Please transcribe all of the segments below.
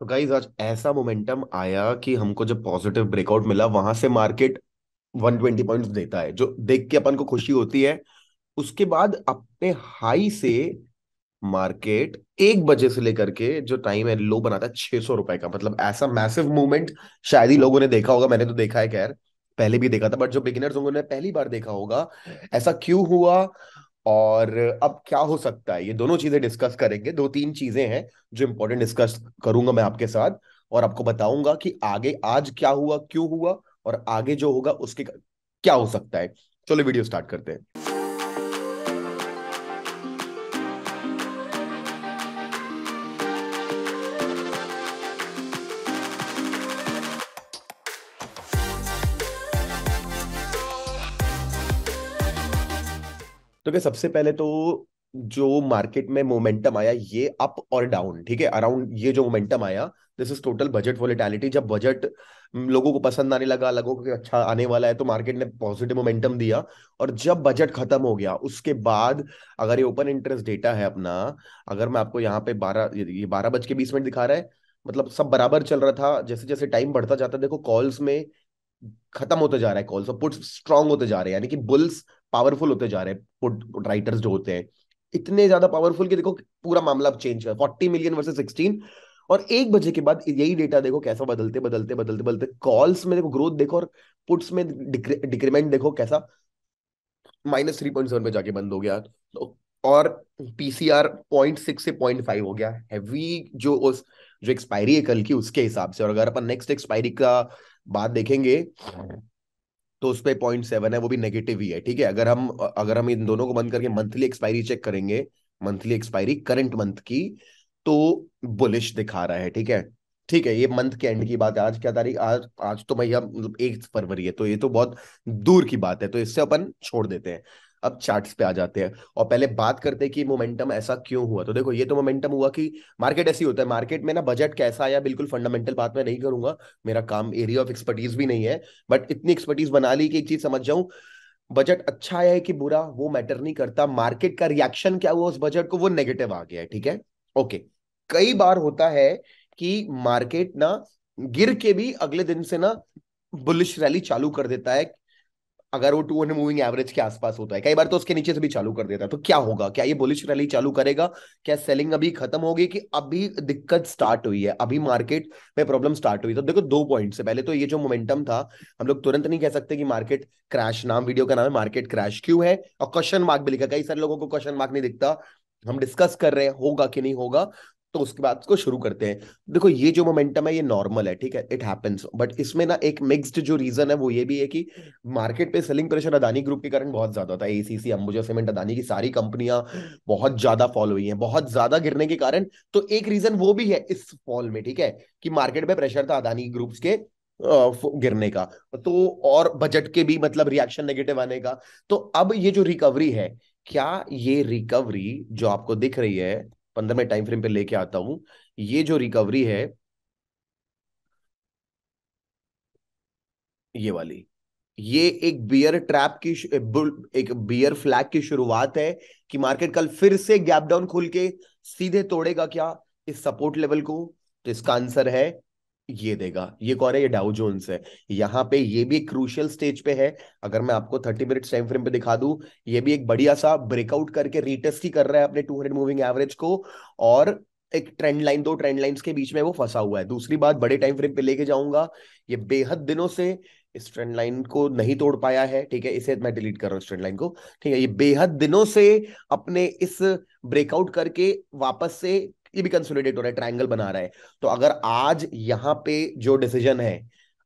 तो गाइज आज ऐसा मोमेंटम आया कि हमको जब पॉजिटिव ब्रेकआउट मिला वहां से मार्केट 120 पॉइंट्स देता है जो देख के अपन को खुशी होती है उसके बाद अपने हाई से मार्केट एक बजे से लेकर के जो टाइम है लो बनाता है छह सौ रुपए का मतलब ऐसा मैसिव मूवमेंट शायद ही लोगों ने देखा होगा मैंने तो देखा है खैर पहले भी देखा था बट जो बिगिनर्स होंगे उन्होंने पहली बार देखा होगा ऐसा क्यों हुआ और अब क्या हो सकता है ये दोनों चीजें डिस्कस करेंगे दो तीन चीजें हैं जो इम्पोर्टेंट डिस्कस करूंगा मैं आपके साथ और आपको बताऊंगा कि आगे आज क्या हुआ क्यों हुआ और आगे जो होगा उसके क्या हो सकता है चलो वीडियो स्टार्ट करते हैं तो क्या सबसे पहले तो जो मार्केट में मोमेंटम आया ये अप और डाउन ठीक है अराउंड ये जो मोमेंटम आया this is total budget volatility जब बजट लोगों को पसंद आने लगा लोगों को अच्छा आने वाला है तो मार्केट ने पॉजिटिव मोमेंटम दिया और जब बजट खत्म हो गया उसके बाद अगर ये ओपन इंटरेस्ट डेटा है अपना अगर मैं आपको यहाँ पे बारह ये बारह बज के बीस मिनट दिखा रहा है मतलब सब बराबर चल रहा था जैसे जैसे टाइम बढ़ता जाता देखो कॉल्स में खत्म होते जा रहा है कॉल्स और पुट्स स्ट्रांग होते जा रहे हैं यानी कि बुल्स पावरफुल होते जा रहे हैं राइटर्स जो होते हैं इतने ज्यादा पावरफुल कि देखो पूरा मामला चेंज हुआ फोर्टी मिलियन वर्सेज सिक्सटीन और एक बजे के बाद यही डेटा देखो कैसा बदलते बदलते बदलते बदलते कॉल्स में देखो ग्रोथ देखो और पुट्स में डिक्रीमेंट देखो कैसा माइनस थ्री पॉइंट सेवन पे जाके बंद हो गया तो और पीसीआर पॉइंट सिक्स से पॉइंट फाइव हो गया हैवी जो उस जो एक्सपायरी है कल की उसके हिसाब से और अगर अपन नेक्स्ट एक्सपायरी का बात देखेंगे तो उस पर पॉइंट सेवन है वो भी नेगेटिव ही है ठीक है अगर हम अगर हम इन दोनों को बंद करके मंथली एक्सपायरी चेक करेंगे मंथली एक्सपायरी करंट मंथ की तो बुलिश दिखा रहा है ठीक है ठीक है ये मंथ के एंड की बात है आज क्या तारीख आज आज तो भैया मतलब एक फरवरी है तो ये तो बहुत दूर की बात है तो इससे अपन छोड़ देते हैं अब चार्ट्स पे आ जाते हैं और पहले बात करते हैं कि मोमेंटम ऐसा क्यों हुआ तो देखो ये तो मोमेंटम हुआ कि मार्केट ऐसी होता है मार्केट में ना बजट कैसा आया बिल्कुल फंडामेंटल बात मैं नहीं करूंगा मेरा काम एरिया ऑफ एक्सपर्टीज भी नहीं है बट इतनी एक्सपर्टीज बना ली कि एक चीज समझ जाऊं बजट अच्छा है कि बुरा वो मैटर नहीं करता मार्केट का रिएक्शन क्या हुआ उस बजट को वो नेगेटिव आ गया है ठीक है ओके कई बार होता है कि मार्केट ना गिर के भी अगले दिन से ना बुलिश रैली चालू कर देता है अगर वो टू मूविंग एवरेज के आसपास होता है कई बार तो उसके नीचे से भी चालू कर देता है तो क्या होगा क्या ये बुलिश रैली चालू करेगा क्या सेलिंग अभी खत्म होगी कि अभी दिक्कत स्टार्ट हुई है अभी मार्केट में प्रॉब्लम स्टार्ट हुई तो देखो दो पॉइंट से पहले तो ये जो मोमेंटम था हम लोग तुरंत नहीं कह सकते कि मार्केट क्रैश नाम वीडियो का नाम है मार्केट क्रैश क्यों है और क्वेश्चन मार्क भी लिखा कई सारे लोगों को क्वेश्चन मार्क नहीं दिखता हम डिस्कस कर रहे हैं होगा कि नहीं होगा तो उसके बाद उसको शुरू करते हैं देखो ये जो मोमेंटम है ये नॉर्मल है ठीक है इट हैपेंस बट इसमें ना एक मिक्स्ड जो रीजन है वो ये भी है कि मार्केट पे सेलिंग प्रेशर अदानी ग्रुप के कारण बहुत ज्यादा था एसीसी अंबुजा सीमेंट अदानी की सारी कंपनियां बहुत ज्यादा फॉल हुई है बहुत ज्यादा गिरने के कारण तो एक रीजन वो भी है इस फॉल में ठीक है कि मार्केट पे प्रेशर था अदानी ग्रुप्स के गिरने का तो और बजट के भी मतलब रिएक्शन नेगेटिव आने का तो अब ये जो रिकवरी है क्या ये रिकवरी जो आपको दिख रही है पंद्रह टाइम फ्रेम पे लेके आता हूं ये जो रिकवरी है ये वाली ये एक बियर ट्रैप की एक बियर फ्लैग की शुरुआत है कि मार्केट कल फिर से गैप डाउन खोल के सीधे तोड़ेगा क्या इस सपोर्ट लेवल को तो इसका आंसर है ये देगा ये कौन है ये डाउ जोन्स है यहाँ पे ये भी एक क्रूशियल स्टेज पे है अगर मैं आपको थर्टी मिनट टाइम फ्रेम पे दिखा दू ये भी एक बढ़िया सा ब्रेकआउट करके रिटेस्ट ही कर रहा है अपने टू हंड्रेड मूविंग एवरेज को और एक ट्रेंड लाइन दो ट्रेंड लाइंस के बीच में वो फंसा हुआ है दूसरी बात बड़े टाइम फ्रेम पे लेके जाऊंगा ये बेहद दिनों से इस ट्रेंड लाइन को नहीं तोड़ पाया है ठीक है इसे मैं डिलीट कर रहा हूं ट्रेंड लाइन को ठीक है ये बेहद दिनों से अपने इस ब्रेकआउट करके वापस से ये भी कंसोलिडेट हो रहा है ट्राइंगल बना रहा है तो अगर आज यहाँ पे जो डिसीजन है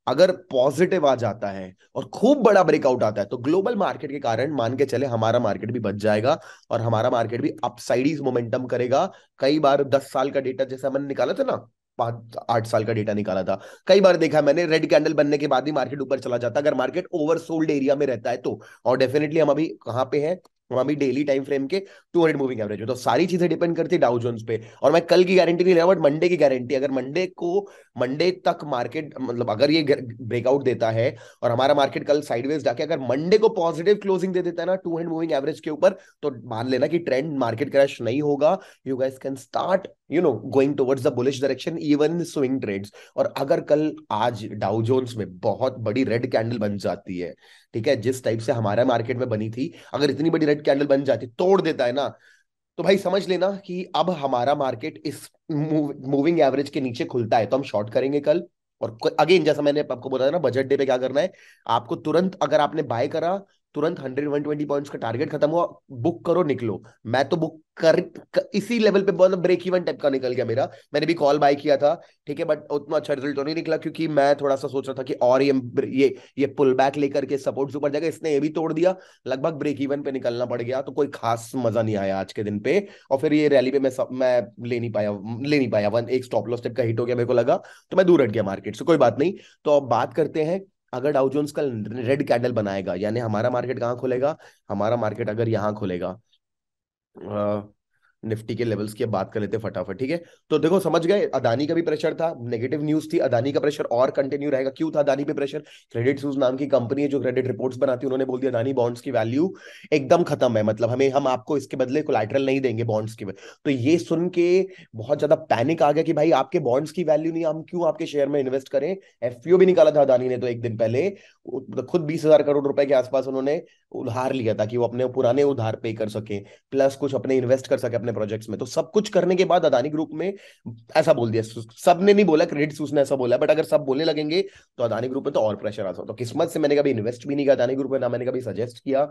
अगर पॉजिटिव आ जाता है और खूब बड़ा ब्रेकआउट आता है तो ग्लोबल मार्केट के कारण मान के चले हमारा मार्केट भी बच जाएगा और हमारा मार्केट भी अपसाइड मोमेंटम करेगा कई बार दस साल का डेटा जैसे हमने निकाला था ना पांच आठ साल का डेटा निकाला था कई बार देखा मैंने रेड कैंडल बनने के बाद ही मार्केट ऊपर चला जाता अगर मार्केट ओवरसोल्ड एरिया में रहता है तो और डेफिनेटली हम अभी कहाँ पे है वहां भी डेली टाइम फ्रेम के 200 मूविंग एवरेज में तो सारी चीजें डिपेंड करती है डाउ जोन पे और मैं कल की गारंटी नहीं ले रहा बट मंडे की गारंटी अगर मंडे को मंडे तक मार्केट मतलब अगर ये ब्रेकआउट देता है और हमारा मार्केट कल साइडवेज जाके अगर मंडे को पॉजिटिव क्लोजिंग दे देता है ना टू मूविंग एवरेज के ऊपर तो मान लेना की ट्रेंड मार्केट क्रैश नहीं होगा you guys can start you know going towards the bullish direction even swing trades और अगर कल आज डाउ जोन्स में बहुत बड़ी रेड कैंडल बन जाती है ठीक है जिस टाइप से हमारा मार्केट में बनी थी अगर इतनी बड़ी रेड कैंडल बन जाती तोड़ देता है ना तो भाई समझ लेना कि अब हमारा मार्केट इस मूविंग एवरेज के नीचे खुलता है तो हम शॉर्ट करेंगे कल और अगेन जैसा मैंने आपको बोला था ना बजट डे पे क्या करना है आपको तुरंत अगर आपने बाय करा तुरंत हंड्रेड वन ट्वेंटी पॉइंट्स का टारगेट खत्म हुआ बुक करो निकलो मैं तो बुक कर, इसी लेवल पे मतलब ब्रेक इवन टाइप का निकल गया मेरा मैंने भी कॉल बाय किया था ठीक है बट उतना अच्छा रिजल्ट तो नहीं निकला क्योंकि मैं थोड़ा सा सोच रहा था कि और ये ये ये पुल बैक लेकर के सपोर्ट ऊपर जाएगा इसने ये भी तोड़ दिया लगभग ब्रेक इवन पे निकलना पड़ गया तो कोई खास मजा नहीं आया आज के दिन पे और फिर ये रैली पे मैं सब, मैं ले नहीं पाया ले नहीं पाया वन एक स्टॉप लॉस टाइप का हिट हो गया मेरे को लगा तो मैं दूर हट गया मार्केट से कोई बात नहीं तो अब बात करते हैं अगर डाउ जोन्स का रेड कैंडल बनाएगा यानी हमारा मार्केट कहाँ खुलेगा हमारा मार्केट अगर यहाँ खुलेगा निफ्टी के लेवल्स की बात कर लेते फटाफट ठीक है तो देखो समझ गए अदानी का भी प्रेशर था नेगेटिव न्यूज थी अदानी का प्रेशर और कंटिन्यू रहेगा क्यों था अदानी पे प्रेशर क्रेडिट सूज नाम की कंपनी है जो क्रेडिट रिपोर्ट्स बनाती है उन्होंने बोल दिया अदानी बॉन्ड्स की वैल्यू एकदम खत्म है मतलब हमें हम आपको इसके बदले कोलाइट्रल नहीं देंगे बॉन्ड्स के तो ये सुन के बहुत ज्यादा पैनिक आ गया कि भाई आपके बॉन्ड्स की वैल्यू नहीं हम क्यों आपके शेयर में इन्वेस्ट करें एफ e भी निकाला था अदानी ने तो एक दिन पहले मतलब खुद बीस हजार करोड़ रुपए के आसपास उन्होंने उधार लिया था कि वो अपने पुराने उधार पे कर सके प्लस कुछ अपने इन्वेस्ट कर सके अपने अपने प्रोजेक्ट्स में तो सब कुछ करने के बाद अदानी ग्रुप में ऐसा बोल दिया सबने नहीं बोला क्रेडिट उसने ऐसा बोला बट अगर सब बोलने लगेंगे तो अदानी ग्रुप में तो और प्रेशर आता तो किस्मत से मैंने कभी इन्वेस्ट भी नहीं किया अदानी ग्रुप में ना मैंने कभी सजेस्ट किया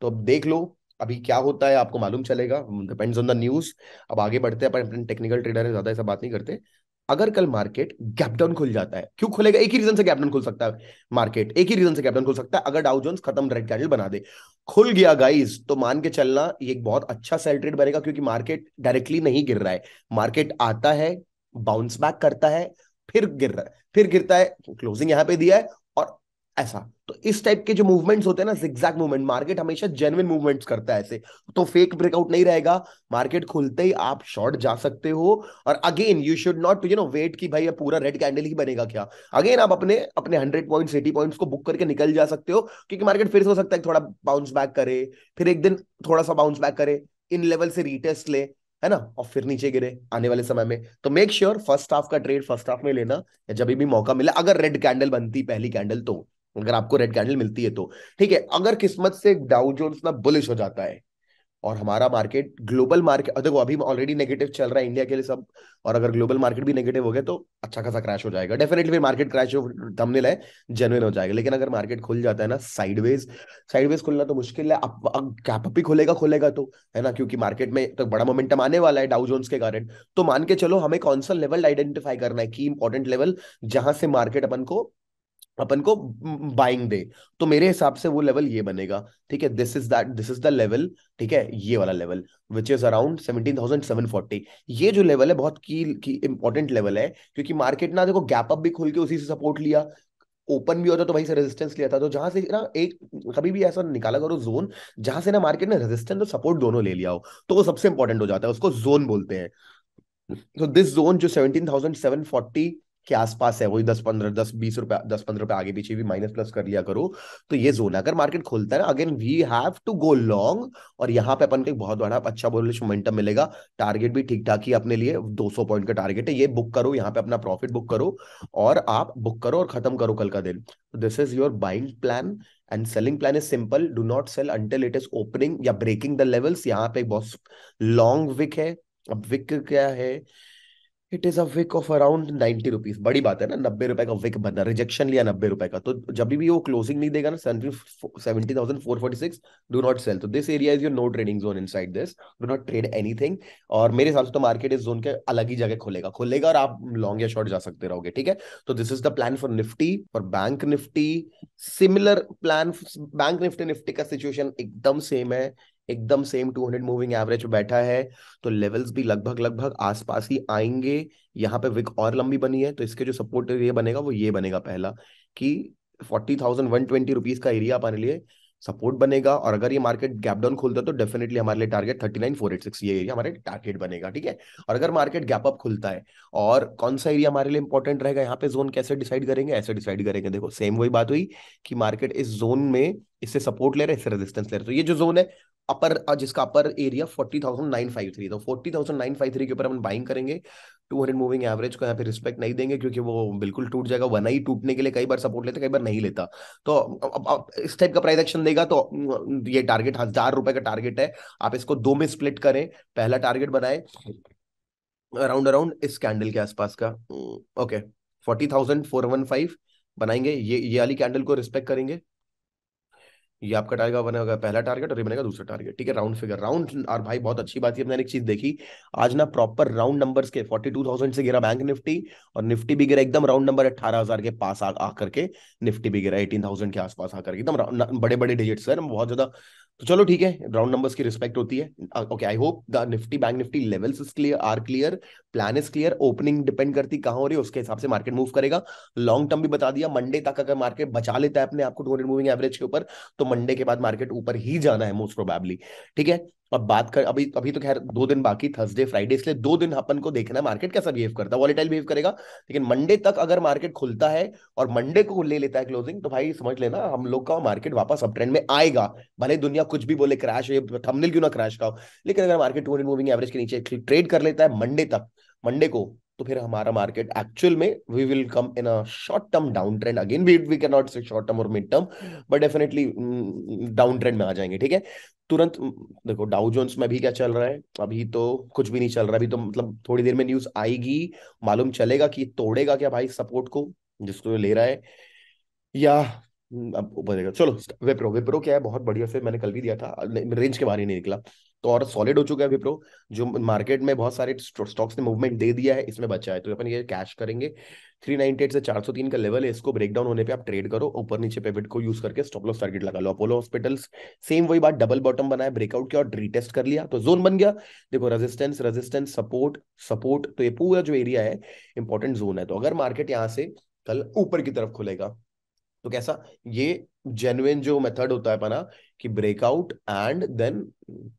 तो अब देख लो अभी क्या होता है आपको मालूम चलेगा डिपेंड्स ऑन द न्यूज अब आगे बढ़ते हैं अपन टेक्निकल ट्रेडर है ज्यादा ऐसा बात नहीं करते अगर कल मार्केट गैप डाउन खुल जाता है क्यों खुलेगा एक ही रीजन से गैप डाउन खुल सकता है मार्केट एक ही रीजन से गैप डाउन खुल सकता है अगर डाउ जोन खत्म रेड कैंडल बना दे खुल गया गाइस तो मान के चलना ये एक बहुत अच्छा सेल ट्रेड बनेगा क्योंकि मार्केट डायरेक्टली नहीं गिर रहा है मार्केट आता है बाउंस बैक करता है फिर गिर रहा है फिर गिरता है क्लोजिंग यहां पे दिया है ऐसा तो इस टाइप के जो मूवमेंट्स होते हैं ना जिग्जैग मूवमेंट मार्केट हमेशा जेनविन मूवमेंट्स करता है ऐसे तो फेक ब्रेकआउट नहीं रहेगा मार्केट खुलते ही आप शॉर्ट जा सकते हो और again you should not you know wait कि भाई ये पूरा रेड कैंडल ही बनेगा क्या अगेन आप अपने अपने हंड्रेड पॉइंट्स एटी पॉइंट्स को बुक करके निकल जा सकते हो क्योंकि मार्केट फिर से हो सकता है थोड़ा बाउंस बैक करे फिर एक दिन थोड़ा सा बाउंस बैक करे इन लेवल से रिटेस्ट ले है ना और फिर नीचे गिरे आने वाले समय में तो मेक श्योर फर्स्ट हाफ का ट्रेड फर्स्ट हाफ में लेना या जब भी मौका मिला अगर रेड कैंडल बनती पहली कैंडल तो अगर आपको रेड कैंडल मिलती है तो ठीक है अगर किस्मत से डाउ जोन्स ना बुलिश हो जाता है और हमारा मार्केट ग्लोबल मार्केट देखो अभी ऑलरेडी नेगेटिव चल रहा है इंडिया के लिए सब और अगर ग्लोबल मार्केट भी नेगेटिव हो गया तो अच्छा खासा क्रैश हो जाएगा डेफिनेटली फिर मार्केट क्रैश हो दमने लाए जेनुइन हो जाएगा लेकिन अगर मार्केट खुल जाता है ना साइडवेज साइडवेज खुलना तो मुश्किल है अब कैप अप ही खुलेगा खुलेगा तो है ना क्योंकि मार्केट में तो बड़ा मोमेंटम आने वाला है डाउ डाउजोन्स के कारण तो मान के चलो हमें कौन सा लेवल आइडेंटिफाई करना है की इंपॉर्टेंट लेवल जहां से मार्केट अपन को अपन को बाइंग दे तो मेरे हिसाब से वो लेवल ये बनेगा ठीक है this is that this is the level ठीक है ये वाला level which is around seventeen thousand seven forty ये जो लेवल है बहुत की, की इंपॉर्टेंट लेवल है क्योंकि मार्केट ना देखो गैप अप भी खुल के उसी से सपोर्ट लिया ओपन भी होता तो वहीं से रेजिस्टेंस लिया था तो जहां से ना एक कभी भी ऐसा निकाला करो जोन जहां से ना मार्केट ने रेजिस्टेंस और सपोर्ट दोनों ले लिया हो तो वो सबसे इंपॉर्टेंट हो जाता है उसको जोन बोलते हैं तो दिस जोन जो सेवनटीन थाउजेंड सेवन फोर्टी के आसपास है वही दस पंद्रह दस बीस रुपए दस पंद्रह रुपए आगे पीछे भी माइनस प्लस कर लिया करो तो ये जोन है अगर मार्केट खोलता है ना again we have to go long और यहाँ पे अपन को एक बहुत बड़ा अच्छा बोलिश मोमेंटम मिलेगा टारगेट भी ठीक ठाक ही अपने लिए सौ पॉइंट का टारगेट है ये बुक करो यहाँ पे अपना प्रॉफिट बुक करो और आप बुक करो और खत्म करो कल का दिन तो this is your buying plan and selling plan is simple do not sell until it is opening या ब्रेकिंग द लेवल्स यहाँ पे बहुत लॉन्ग विक है अब विक क्या है it is a wick of around ninety rupees बड़ी बात है ना नब्बे रुपए का विक बना रिजेक्शन लिया नब्बे रुपए का तो जब भी वो क्लोजिंग नहीं देगा ना seventy thousand four forty six do not sell तो this area is your no trading zone inside this do not trade anything और मेरे हिसाब से तो मार्केट इस जोन के अलग ही जगह खोलेगा खोलेगा और आप लॉन्ग या शॉर्ट जा सकते रहोगे ठीक है तो this is the plan for Nifty और bank Nifty similar plan bank Nifty Nifty का सिचुएशन एकदम सेम है एकदम सेम 200 मूविंग एवरेज पे बैठा है तो लेवल्स भी लगभग लगभग आसपास ही आएंगे यहाँ पे विक और लंबी बनी है तो इसके जो सपोर्ट एरिया बनेगा वो ये बनेगा पहला कि forty thousand one twenty rupees का एरिया हमारे लिए सपोर्ट बनेगा और अगर ये मार्केट गैप डाउन खुलता है तो डेफिनेटली हमारे लिए target thirty nine four eight six ये एरिया हमारे टारगेट बनेगा ठीक है और अगर मार्केट गैप अप खुलता है और कौन सा एरिया हमारे लिए इंपॉर्टेंट रहेगा यहाँ पे जोन कैसे डिसाइड करेंगे ऐसे डिसाइड करेंगे देखो सेम वही बात हुई कि मार्केट इस जोन में इससे सपोर्ट ले रहे इससे रेजिस्टेंस ले रहे तो ये जो जोन है अपर uh, जिसका upper area forty thousand nine five three तो forty thousand nine five three के ऊपर हम बाइंग करेंगे टू हंड्रेड मूविंग एवरेज को यहाँ पे रिस्पेक्ट नहीं देंगे क्योंकि वो बिल्कुल टूट जाएगा वन ही टूटने के लिए कई बार सपोर्ट लेते कई बार नहीं लेता तो अब, अब इस टाइप का प्राइस एक्शन देगा तो ये टारगेट हजार हाँ, रुपए का टारगेट है आप इसको दो में स्प्लिट करें पहला टारगेट बनाए अराउंड अराउंड इस कैंडल के आसपास का okay forty thousand four one five बनाएंगे ये ये वाली कैंडल को रिस्पेक्ट करेंगे ये आपका टारगेट बनेगा पहला टारगेट और ये बनेगा दूसरा टारगेट ठीक है राउंड फिगर राउंड और भाई बहुत अच्छी बात है मैंने एक चीज देखी आज ना प्रॉपर राउंड नंबर्स के 42,000 से गिरा बैंक निफ्टी और निफ्टी भी गिरा एकदम राउंड नंबर 18,000 के पास आ, आ करके निफ्टी भी गिरा 18,000 के आसपास आकर एकदम बड़े बड़े डिजिट्स है बहुत ज्यादा तो चलो ठीक है राउंड नंबर्स की रिस्पेक्ट होती है okay I hope the Nifty bank Nifty levels is clear are clear plan is clear opening depend करती कहां हो रही है उसके हिसाब से मार्केट मूव करेगा लॉन्ग टर्म भी बता दिया मंडे तक अगर मार्केट बचा लेता है अपने आपको टू मूविंग एवरेज के ऊपर तो मंडे के बाद मार्केट ऊपर ही जाना है मोस्ट प्रोबेबली ठीक है अब बात कर अभी अभी तो खैर दो दिन बाकी थर्सडे फ्राइडे इसलिए दो दिन अपन को देखना है मार्केट कैसा बिहेव करता है वॉलीटाइल बिहेव करेगा लेकिन मंडे तक अगर मार्केट खुलता है और मंडे को ले लेता है क्लोजिंग तो भाई समझ लेना हम लोग का मार्केट वापस अब ट्रेंड में आएगा भले दुनिया कुछ भी बोले क्रैश हो थमनिल क्यों ना क्रैश का हो लेकिन अगर मार्केट टू मूविंग एवरेज के नीचे ट्रेड कर लेता है मंडे तक मंडे को तो फिर हमारा मार्केट एक्चुअल में we will come in a short term down trend again we we can not say short term और mid term but definitely down trend में आ जाएंगे ठीक है तुरंत mm, देखो डाउ जोन्स में भी क्या चल रहा है अभी तो कुछ भी नहीं चल रहा अभी तो मतलब थोड़ी देर में न्यूज आएगी मालूम चलेगा कि तोड़ेगा क्या भाई सपोर्ट को जिसको ले रहा है या mm, अब चलो विप्रो विप्रो क्या है बहुत बढ़िया फिर मैंने कल भी दिया था रेंज के बारे नहीं निकला तो और सॉलिड हो चुका है विप्रो जो मार्केट में बहुत सारे स्टॉक्स ने मूवमेंट दे दिया है इसमें बचा है तो अपन ये कैश करेंगे थ्री नाइनटी एट से चार सौ तीन का लेवल है इसको ब्रेक डाउन होने पे आप ट्रेड करो ऊपर नीचे पेविट को यूज करके स्टॉप लॉस टारगेट लगा लो अपोलो हॉस्पिटल्स सेम वही बात डबल बॉटम बनाया ब्रेकआउट किया और रीटेस्ट कर लिया तो जोन बन गया देखो रेजिस्टेंस रेजिस्टेंस सपोर्ट सपोर्ट तो ये पूरा जो एरिया है इंपॉर्टेंट जोन है तो अगर मार्केट यहाँ से कल ऊपर की तरफ खुलेगा तो कैसा ये जेनुइन जो मेथड होता है अपना कि breakout and then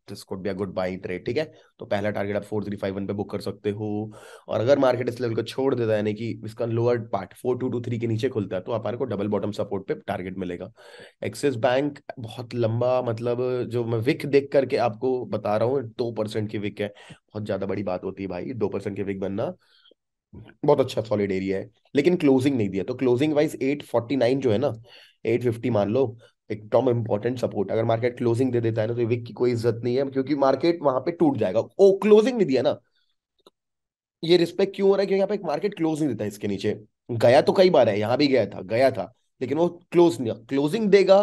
this could be a good buy trade ठीक है तो पहला टारगेट आप फोर थ्री फाइव वन पे बुक कर सकते हो और अगर मार्केट इस लेवल को छोड़ देता है यानी कि इसका lower part four two two three के नीचे खुलता है तो आप को डबल बॉटम सपोर्ट पे टारगेट मिलेगा एक्सिस बैंक बहुत लंबा मतलब जो मैं विक देख करके आपको बता रहा हूँ दो परसेंट की विक है बहुत ज्यादा बड़ी बात होती है भाई दो परसेंट की विक बनना बहुत अच्छा सॉलिड एरिया है लेकिन क्लोजिंग नहीं दिया तो closing wise eight forty nine जो है ना एट फिफ्टी मान लो एकदम इंपॉर्टेंट सपोर्ट अगर मार्केट क्लोजिंग दे देता है ना तो विक की कोई इज्जत नहीं है क्योंकि मार्केट वहां पे टूट जाएगा ओ क्लोजिंग नहीं दिया ना ये रिस्पेक्ट क्यों हो रहा है क्योंकि यहाँ पे मार्केट क्लोज नहीं देता इसके नीचे गया तो कई बार है यहाँ भी गया था गया था लेकिन वो क्लोज नहीं क्लोजिंग देगा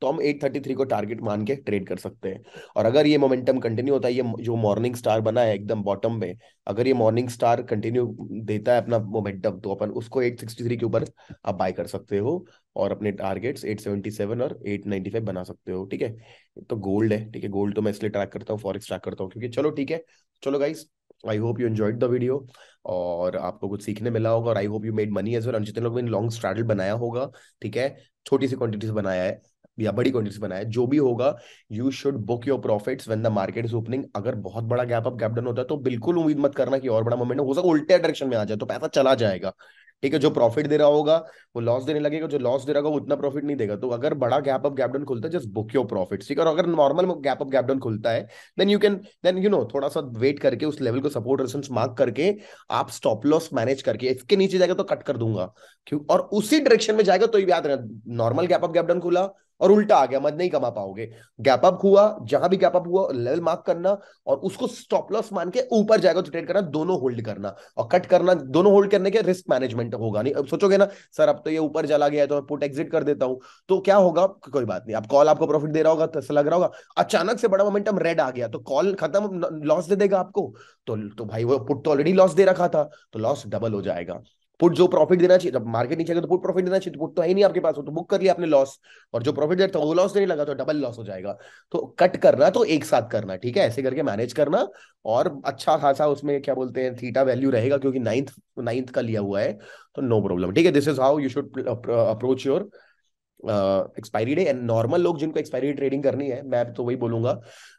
तो हम 833 को टारगेट मान के ट्रेड कर सकते हैं और अगर ये मोमेंटम कंटिन्यू होता है ये जो मॉर्निंग स्टार बना है एकदम बॉटम में अगर ये मॉर्निंग स्टार कंटिन्यू देता है अपना मोमेंटम तो अपन उसको 863 के ऊपर आप बाय कर सकते हो और अपने टारगेट्स 877 और 895 बना सकते हो ठीक है तो गोल्ड है ठीक है गोल्ड तो मैं इसलिए ट्रैक करता हूँ फॉरिक्स ट्रैक करता हूँ क्योंकि चलो ठीक है चलो guys I hope you enjoyed the video और आपको कुछ सीखने मिला होगा और I hope you made money as well जितने लोग ने लॉन्ग स्ट्रैटल बनाया होगा ठीक है छोटी सी क्वांटिटी से बनाया है या बड़ी क्वांटिटी बनाया बनाए जो भी होगा you should book your profits when the market is opening अगर बहुत बड़ा गैप अप गैप डाउन होता है तो बिल्कुल उम्मीद मत करना कि और बड़ा मोमेंट हो सका उल्टे डायरेक्शन में आ जाए तो पैसा चला जाएगा ठीक है जो प्रॉफिट दे रहा होगा वो लॉस देने लगेगा जो लॉस दे रहा होगा उतना प्रॉफिट नहीं देगा तो अगर बड़ा गैप अप गैप डाउन खुलता है जस्ट बुक योर प्रॉफिट ठीक है और अगर normal gap up gap down खुलता है then you can then you know थोड़ा सा वेट करके उस लेवल को सपोर्ट रेजिस्टेंस मार्क करके आप स्टॉप लॉस मैनेज करके इसके नीचे जाएगा तो कट कर दूंगा क्यों और उसी डायरेक्शन में जाएगा तो याद रहे normal gap up gap down खुला और उल्टा आ गया मत नहीं कमा पाओगे गैप अप हुआ जहां भी गैप अप हुआ लेवल मार्क करना और उसको स्टॉप लॉस मान के ऊपर जाएगा तो ट्रेड करना दोनों होल्ड करना और कट करना दोनों होल्ड करने के रिस्क मैनेजमेंट होगा नहीं अब सोचोगे ना सर अब तो ये ऊपर चला गया तो मैं पुट एग्जिट कर देता हूं तो क्या होगा कोई बात नहीं अब कॉल आपको प्रॉफिट दे रहा होगा तो लग रहा होगा अचानक से बड़ा मोमेंटम रेड आ गया तो कॉल खत्म लॉस दे देगा आपको तो तो भाई वो पुट तो ऑलरेडी लॉस दे रखा था तो लॉस डबल हो जाएगा पुट जो प्रॉफिट देना चाहिए जब मार्केट नीचे गया तो पुट प्रॉफिट देना चाहिए तो पुट तो है नहीं आपके पास हो तो बुक कर लिया आपने लॉस और जो प्रॉफिट देता वो लॉस देने लगा तो डबल लॉस हो जाएगा तो कट करना तो एक साथ करना ठीक है ऐसे करके मैनेज करना और अच्छा खासा उसमें क्या बोलते हैं थीटा वैल्यू रहेगा क्योंकि नाइन्थ नाइन्थ का लिया हुआ है तो नो प्रॉब्लम ठीक है this is how you should approach your expiry day and normal लोग जिनको एक्सपायरी ट्रेडिंग करनी है मैं तो वही बोलूंगा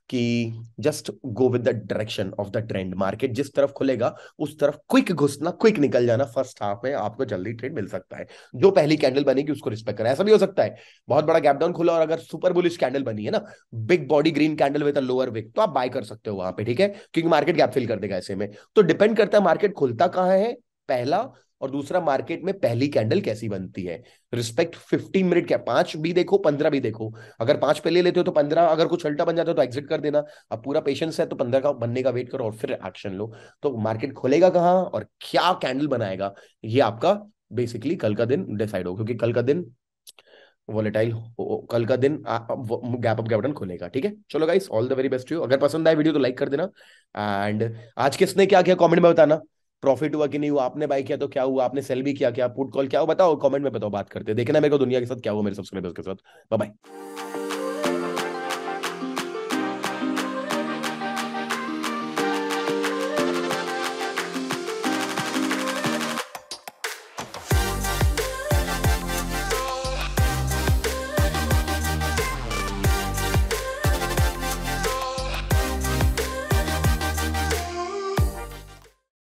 कि just go with the direction of the trend market जिस तरफ खुलेगा उस तरफ क्विक घुसना क्विक निकल जाना फर्स्ट हाफ में आपको जल्दी ट्रेड मिल सकता है जो पहली कैंडल बनेगी उसको रिस्पेक्ट करें ऐसा भी हो सकता है बहुत बड़ा गैप डाउन खुला और अगर सुपर बुलिश कैंडल बनी है ना big body green candle with lower wick तो आप बाय कर सकते हो वहां पे ठीक है क्योंकि मार्केट गैप फिल कर देगा ऐसे में तो डिपेंड करता है मार्केट खुलता कहाँ है पहला और दूसरा मार्केट में पहली कैंडल कैसी बनती है रिस्पेक्ट फिफ्टीन मिनट क्या पांच भी देखो पंद्रह भी देखो अगर पांच पहले लेते हो तो पंद्रह अगर कुछ उल्टा बन जाता है तो एग्जिट कर देना अब पूरा पेशेंस है तो पंद्रह का बनने का वेट करो और फिर एक्शन लो तो मार्केट खोलेगा कहाँ और क्या कैंडल बनाएगा ये आपका बेसिकली कल का दिन डिसाइड हो क्योंकि कल का दिन वॉलेटाइल कल का दिन गैप अप गैपन खोलेगा ठीक है चलो guys all the very best you अगर पसंद आए वीडियो तो लाइक कर देना एंड आज किसने क्या किया कमेंट में बताना प्रॉफिट हुआ कि नहीं हुआ आपने बाय किया तो क्या हुआ आपने सेल भी किया क्या पुट कॉल क्या हुआ बताओ कमेंट में बताओ बात करते देखना मेरे को दुनिया के साथ क्या हुआ मेरे सब्सक्राइबर्स के साथ बाय